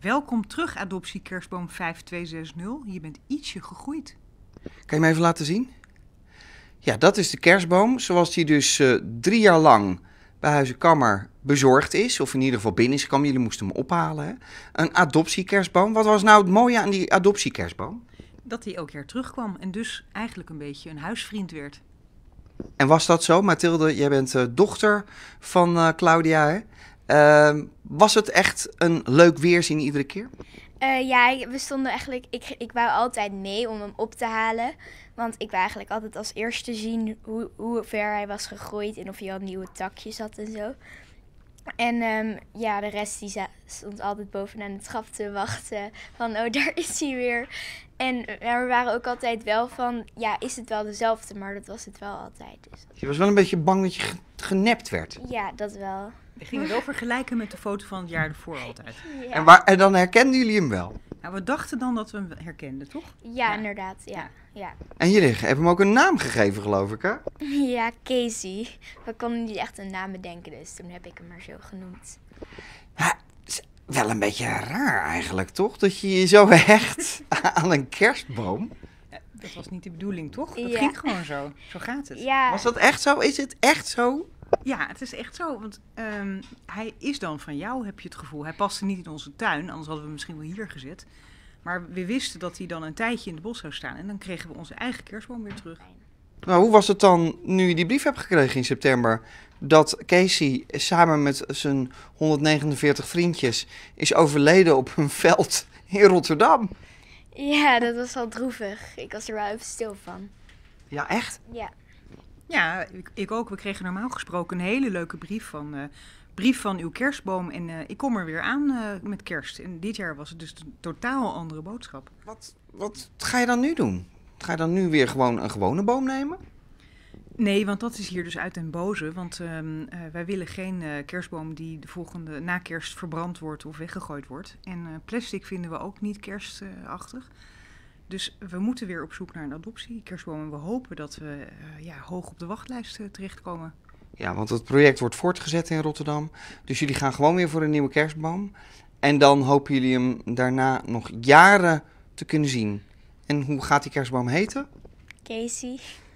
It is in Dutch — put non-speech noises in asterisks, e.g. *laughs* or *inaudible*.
Welkom terug, adoptie kerstboom 5260. Je bent ietsje gegroeid. Kan je mij even laten zien? Ja, dat is de kerstboom zoals die dus eh, drie jaar lang bij Huizenkammer bezorgd is. Of in ieder geval binnen is gekomen. Jullie moesten hem ophalen. Een adoptiekerstboom. Wat was nou het mooie aan die adoptiekerstboom? Dat hij elke jaar terugkwam en dus eigenlijk een beetje een huisvriend werd. En was dat zo? Mathilde, jij bent eh, dochter van eh, Claudia. Hè? Ehm, was het echt een leuk weerzien iedere keer? Eh, ja, we stonden eigenlijk. Ik, ik wou altijd mee om hem op te halen. Want ik wou eigenlijk altijd als eerste zien hoe, hoe ver hij was gegroeid en of hij al nieuwe takjes had en zo. En ehm, ja, de rest die stond altijd bovenaan het schap te wachten. Van, oh, *laughs* daar is hij weer. En eh, we waren ook altijd wel van, ja, is het wel dezelfde? Maar dat was het wel altijd. Dus je was wel een beetje bang dat je genept werd. Ja, dat wel. We gingen wel vergelijken met de foto van het jaar ervoor altijd. *laughs* En, waar, en dan herkenden jullie hem wel? Nou, we dachten dan dat we hem herkenden, toch? Ja, inderdaad. Ja. Ja. En jullie hebben hem ook een naam gegeven, geloof ik, hè? *laughs* Ja, Casey. We konden niet echt een naam bedenken, dus toen heb ik hem maar zo genoemd. wel een beetje raar eigenlijk, toch? Dat je je zo hecht *laughs* aan een kerstboom. Dat was niet de bedoeling, toch? Dat ging gewoon zo. Zo gaat het. Was dat echt zo? Is het echt zo? Ja, het is echt zo. Want ehm, hij is dan van jou, heb je het gevoel. Hij paste niet in onze tuin, anders hadden we hem misschien wel hier gezet. Maar we wisten dat hij dan een tijdje in de bos zou staan. En dan kregen we onze eigen kerstboom weer terug. Nou, hoe was het dan nu je die brief hebt gekregen in september? Dat Casey samen met zijn 149 vriendjes is overleden op een veld in Rotterdam. Ja, dat was wel droevig. Ik was er wel even stil van. Ja, echt? Ja. Ja, ik, ik, ook. We kregen normaal gesproken een hele leuke brief van... Eh, brief van uw kerstboom en eh, ik kom er weer aan eh, met kerst. En dit jaar was het dus een totaal andere boodschap. Wat, wat ga je dan nu doen? Ga je dan nu weer gewoon een gewone boom nemen? Nee, want dat is hier dus uit en boze. Want ehm, wij willen geen kerstboom die de volgende na kerst verbrand wordt of weggegooid wordt. En plastic vinden we ook niet kerstachtig. Dus we moeten weer op zoek naar een kerstboom. En we hopen dat we eh, ja, hoog op de wachtlijst eh, terechtkomen. Ja, want het project wordt voortgezet in Rotterdam. Dus jullie gaan gewoon weer voor een nieuwe kerstboom. En dan hopen jullie hem daarna nog jaren te kunnen zien. En hoe gaat die kerstboom heten? Casey.